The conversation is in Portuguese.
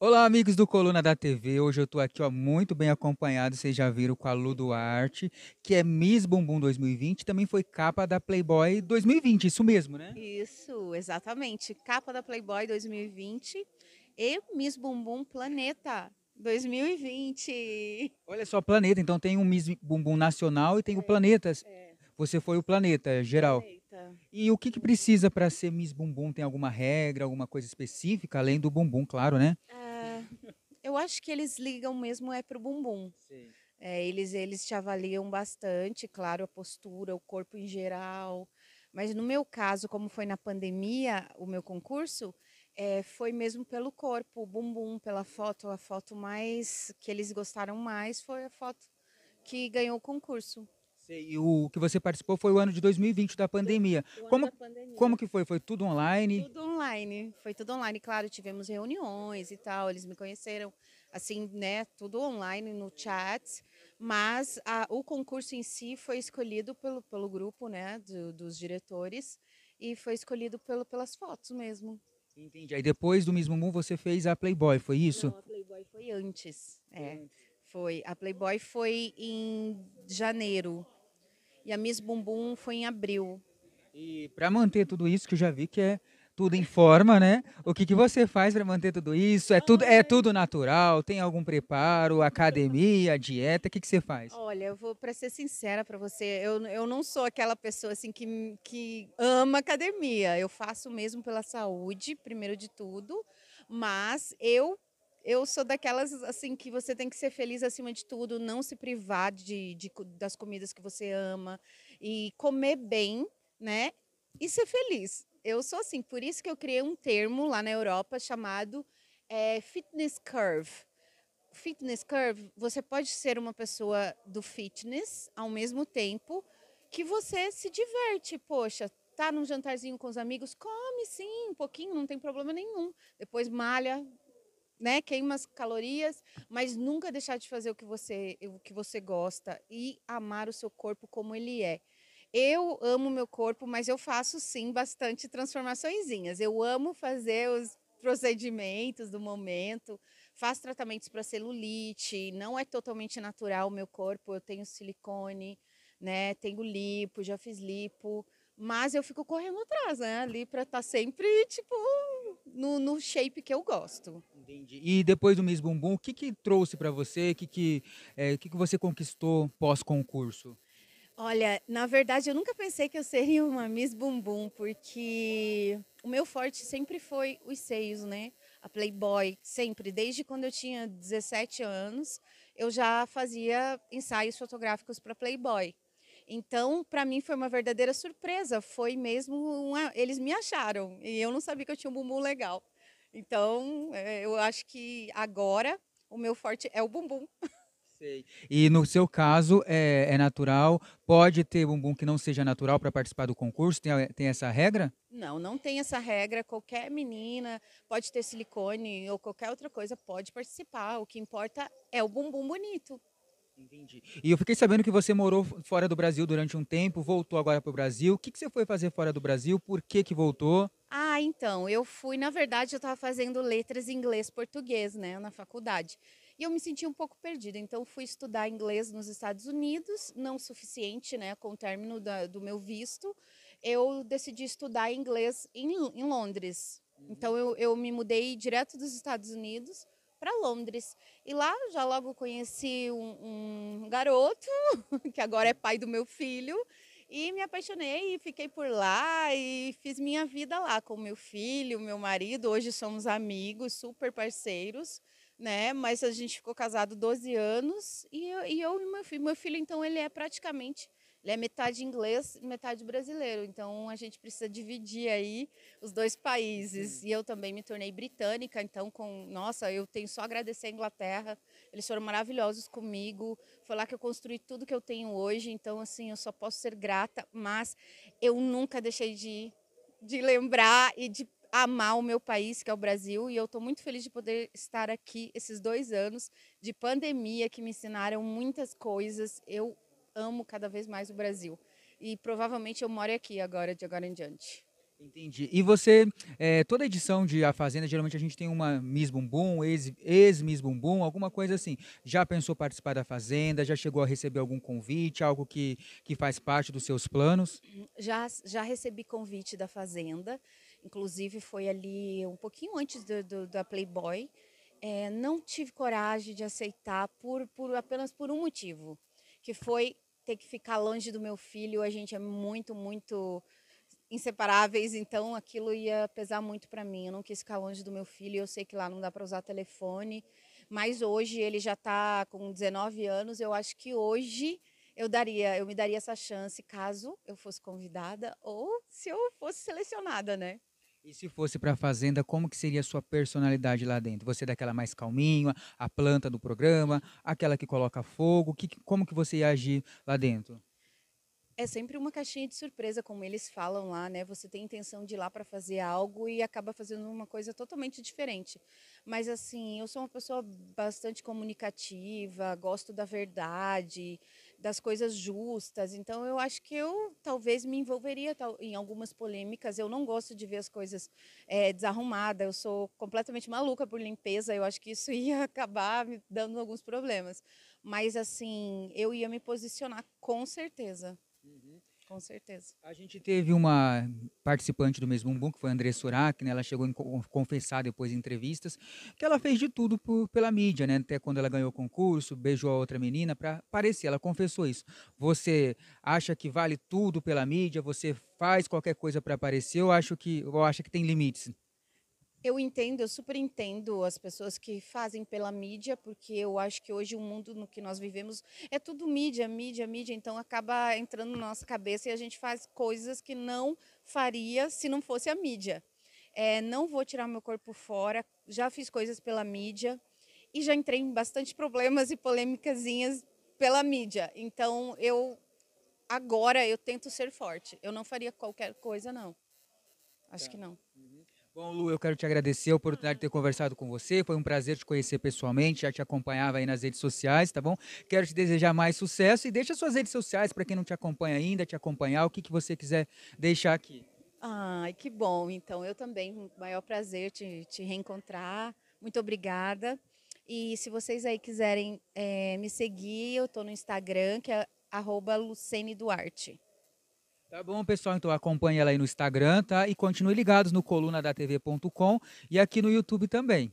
Olá, amigos do Coluna da TV. Hoje eu tô aqui, ó, muito bem acompanhado, vocês já viram, com a Lu Duarte, que é Miss Bumbum 2020, também foi capa da Playboy 2020, isso mesmo, né? Isso, exatamente. Capa da Playboy 2020 e Miss Bumbum Planeta 2020. Olha só, Planeta, então tem um Miss Bumbum Nacional e tem é, o Planeta. É. Você foi o Planeta geral. E o que, que precisa para ser Miss Bumbum? Tem alguma regra, alguma coisa específica, além do bumbum, claro, né? Uh, eu acho que eles ligam mesmo é pro bumbum. É, eles, eles te avaliam bastante, claro, a postura, o corpo em geral. Mas no meu caso, como foi na pandemia, o meu concurso, é, foi mesmo pelo corpo, o bumbum, pela foto. A foto mais que eles gostaram mais foi a foto que ganhou o concurso. E o que você participou foi o ano de 2020 da pandemia. Como, da pandemia. como que foi? Foi tudo online? Tudo online. Foi tudo online. Claro, tivemos reuniões e tal. Eles me conheceram assim, né? Tudo online no chat. Mas a, o concurso em si foi escolhido pelo, pelo grupo, né? Do, dos diretores e foi escolhido pelo, pelas fotos mesmo. Entendi. Aí depois do mesmo Moon você fez a Playboy, foi isso? Não, a Playboy foi antes. É. Foi. A Playboy foi em janeiro e a Miss Bumbum foi em abril. E para manter tudo isso, que eu já vi que é tudo em forma, né? O que, que você faz para manter tudo isso? É tudo, é tudo natural? Tem algum preparo? Academia, dieta? O que, que você faz? Olha, eu vou, para ser sincera para você, eu, eu não sou aquela pessoa assim que, que ama academia. Eu faço mesmo pela saúde, primeiro de tudo. Mas eu eu sou daquelas assim que você tem que ser feliz acima de tudo, não se privar de, de das comidas que você ama e comer bem, né? E ser feliz. Eu sou assim, por isso que eu criei um termo lá na Europa chamado é, fitness curve. Fitness curve, você pode ser uma pessoa do fitness ao mesmo tempo que você se diverte. Poxa, tá num jantarzinho com os amigos, come sim, um pouquinho, não tem problema nenhum. Depois malha, né, queima as calorias, mas nunca deixar de fazer o que você, o que você gosta e amar o seu corpo como ele é. Eu amo meu corpo, mas eu faço sim bastante transformaçõeszinhas. Eu amo fazer os procedimentos do momento, faço tratamentos para celulite, não é totalmente natural o meu corpo, eu tenho silicone, né, tenho lipo, já fiz lipo, mas eu fico correndo atrás, né, ali para estar tá sempre tipo no, no shape que eu gosto. Entendi. E depois do Miss Bumbum, o que, que trouxe para você? O que, que, é, que, que você conquistou pós-concurso? Olha, na verdade, eu nunca pensei que eu seria uma Miss Bumbum, porque o meu forte sempre foi os seios, né? A Playboy, sempre. Desde quando eu tinha 17 anos, eu já fazia ensaios fotográficos para Playboy. Então, para mim foi uma verdadeira surpresa. Foi mesmo uma... eles me acharam e eu não sabia que eu tinha um bumbum legal. Então, é, eu acho que agora o meu forte é o bumbum. Sei. E no seu caso, é, é, natural? Pode ter bumbum que não seja natural para participar do concurso? Tem, tem essa regra? Não, não tem essa regra. Qualquer menina pode ter silicone ou qualquer outra coisa, pode participar. O que importa é o bumbum bonito. Entendi. E eu fiquei sabendo que você morou fora do Brasil durante um tempo, voltou agora para o Brasil. O que, que você foi fazer fora do Brasil? Por que, que voltou? Ah, então, eu fui, na verdade, eu estava fazendo letras em inglês português, né, na faculdade. E eu me senti um pouco perdida, então fui estudar inglês nos Estados Unidos, não suficiente, né, com o término da, do meu visto. Eu decidi estudar inglês em, em Londres. Uhum. Então eu, eu me mudei direto dos Estados Unidos para Londres. E lá já logo conheci um, um garoto, que agora é pai do meu filho, e me apaixonei e fiquei por lá e fiz minha vida lá com meu filho, meu marido. Hoje somos amigos, super parceiros, né? Mas a gente ficou casado 12 anos e eu, e eu e meu filho. Meu filho, então, ele é praticamente ele é metade inglês, e metade brasileiro. Então a gente precisa dividir aí os dois países. Uhum. E eu também me tornei britânica, então com, nossa, eu tenho só a agradecer a Inglaterra. Eles foram maravilhosos comigo. Foi lá que eu construí tudo que eu tenho hoje, então assim, eu só posso ser grata, mas eu nunca deixei de de lembrar e de amar o meu país, que é o Brasil, e eu estou muito feliz de poder estar aqui esses dois anos de pandemia que me ensinaram muitas coisas. Eu amo cada vez mais o Brasil. E provavelmente eu moro aqui agora, de agora em diante. Entendi. E você, é, toda edição de A Fazenda, geralmente a gente tem uma Miss Bumbum, ex-Miss Bumbum, alguma coisa assim. Já pensou participar da Fazenda? Já chegou a receber algum convite? Algo que, que faz parte dos seus planos? Já, já recebi convite da Fazenda. Inclusive foi ali um pouquinho antes do, do da Playboy. É, não tive coragem de aceitar por, por apenas por um motivo, que foi ter que ficar longe do meu filho, a gente é muito, muito inseparáveis, então aquilo ia pesar muito para mim. Eu não quis ficar longe do meu filho, eu sei que lá não dá para usar telefone, mas hoje ele já está com 19 anos, eu acho que hoje eu daria, eu me daria essa chance caso eu fosse convidada ou se eu fosse selecionada, né? E se fosse para a fazenda, como que seria a sua personalidade lá dentro? Você é daquela mais calminha, a planta do programa, aquela que coloca fogo, que, como que você ia agir lá dentro? É sempre uma caixinha de surpresa, como eles falam lá, né? Você tem intenção de ir lá para fazer algo e acaba fazendo uma coisa totalmente diferente. Mas assim, eu sou uma pessoa bastante comunicativa, gosto da verdade, das coisas justas. Então, eu acho que eu talvez me envolveria em algumas polêmicas. Eu não gosto de ver as coisas é, desarrumadas. Eu sou completamente maluca por limpeza. Eu acho que isso ia acabar me dando alguns problemas. Mas, assim, eu ia me posicionar com certeza com certeza. A gente teve uma participante do mesmo bumbum, que foi a André Surak, né? Ela chegou a confessar depois em entrevistas que ela fez de tudo por, pela mídia, né? Até quando ela ganhou o concurso, beijou a outra menina para parecer. Ela confessou isso. Você acha que vale tudo pela mídia? Você faz qualquer coisa para aparecer? Eu acho que, eu acho que tem limites. Eu entendo, eu super entendo as pessoas que fazem pela mídia, porque eu acho que hoje o mundo no que nós vivemos é tudo mídia, mídia, mídia, então acaba entrando na nossa cabeça e a gente faz coisas que não faria se não fosse a mídia. É, não vou tirar meu corpo fora, já fiz coisas pela mídia e já entrei em bastante problemas e polêmicas pela mídia. Então eu agora eu tento ser forte. Eu não faria qualquer coisa não. Acho tá. que não. Bom, Lu, eu quero te agradecer a oportunidade de ter conversado com você. Foi um prazer te conhecer pessoalmente. Já te acompanhava aí nas redes sociais, tá bom? Quero te desejar mais sucesso e deixa suas redes sociais para quem não te acompanha ainda, te acompanhar, o que, que você quiser deixar aqui. Ai, que bom. Então, eu também, maior prazer te, te reencontrar. Muito obrigada. E se vocês aí quiserem é, me seguir, eu estou no Instagram, que é arroba Lucene Duarte. Tá bom, pessoal? Então acompanhe ela aí no Instagram, tá? E continue ligados no coluna da TV.com e aqui no YouTube também.